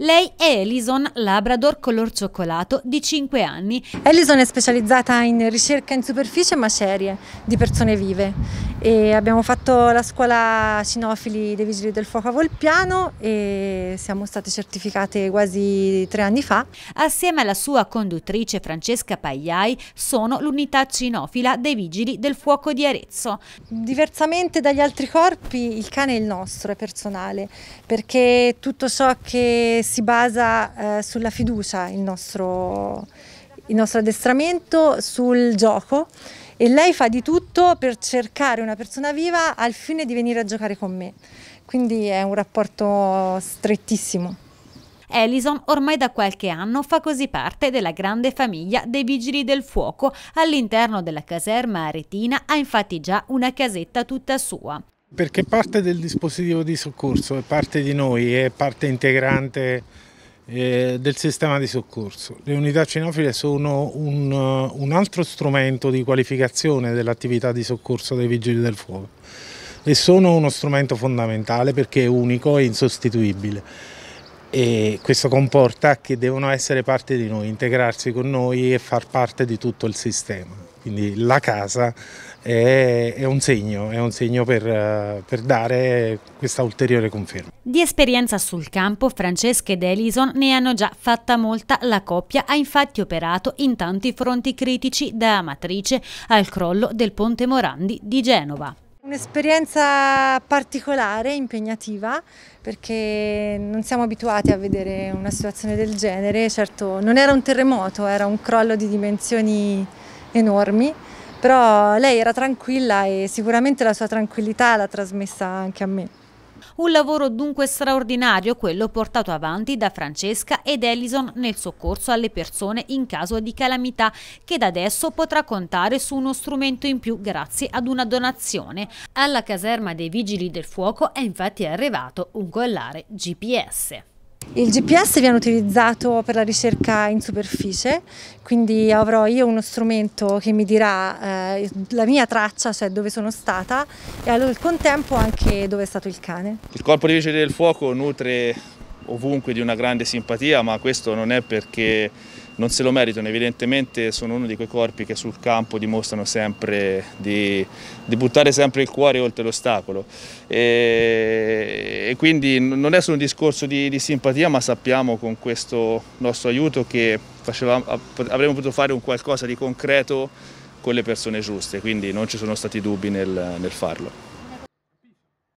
Lei è Elison, labrador color cioccolato di 5 anni. Elison è specializzata in ricerca in superficie ma serie di persone vive. E abbiamo fatto la scuola cinofili dei Vigili del Fuoco a Volpiano e siamo state certificate quasi tre anni fa. Assieme alla sua conduttrice Francesca Pagliai sono l'unità cinofila dei Vigili del Fuoco di Arezzo. Diversamente dagli altri corpi il cane è il nostro, è personale, perché tutto ciò che si basa eh, sulla fiducia il nostro, il nostro addestramento, sul gioco e lei fa di tutto per cercare una persona viva al fine di venire a giocare con me. Quindi è un rapporto strettissimo. Alison ormai da qualche anno fa così parte della grande famiglia dei Vigili del Fuoco. All'interno della caserma aretina ha infatti già una casetta tutta sua. Perché parte del dispositivo di soccorso è parte di noi, è parte integrante eh, del sistema di soccorso. Le unità cinofile sono un, eh, un altro strumento di qualificazione dell'attività di soccorso dei vigili del fuoco e sono uno strumento fondamentale perché è unico e insostituibile e questo comporta che devono essere parte di noi, integrarsi con noi e far parte di tutto il sistema. Quindi la casa è, è un segno, è un segno per, per dare questa ulteriore conferma. Di esperienza sul campo, Francesca ed Elison ne hanno già fatta molta. La coppia ha infatti operato in tanti fronti critici, da Amatrice al crollo del Ponte Morandi di Genova. Un'esperienza particolare, impegnativa, perché non siamo abituati a vedere una situazione del genere, certo non era un terremoto, era un crollo di dimensioni enormi, però lei era tranquilla e sicuramente la sua tranquillità l'ha trasmessa anche a me. Un lavoro dunque straordinario quello portato avanti da Francesca ed Ellison nel soccorso alle persone in caso di calamità che da adesso potrà contare su uno strumento in più grazie ad una donazione. Alla caserma dei Vigili del Fuoco è infatti arrivato un collare GPS. Il GPS viene utilizzato per la ricerca in superficie, quindi avrò io uno strumento che mi dirà eh, la mia traccia, cioè dove sono stata, e al contempo anche dove è stato il cane. Il corpo di vigili del fuoco nutre ovunque di una grande simpatia, ma questo non è perché non se lo meritano, evidentemente sono uno di quei corpi che sul campo dimostrano sempre di, di buttare sempre il cuore oltre l'ostacolo. E, e, quindi non è solo un discorso di, di, simpatia, ma sappiamo con questo nostro aiuto che avremmo potuto fare un qualcosa di concreto con le persone giuste, quindi non ci sono stati dubbi nel, nel farlo.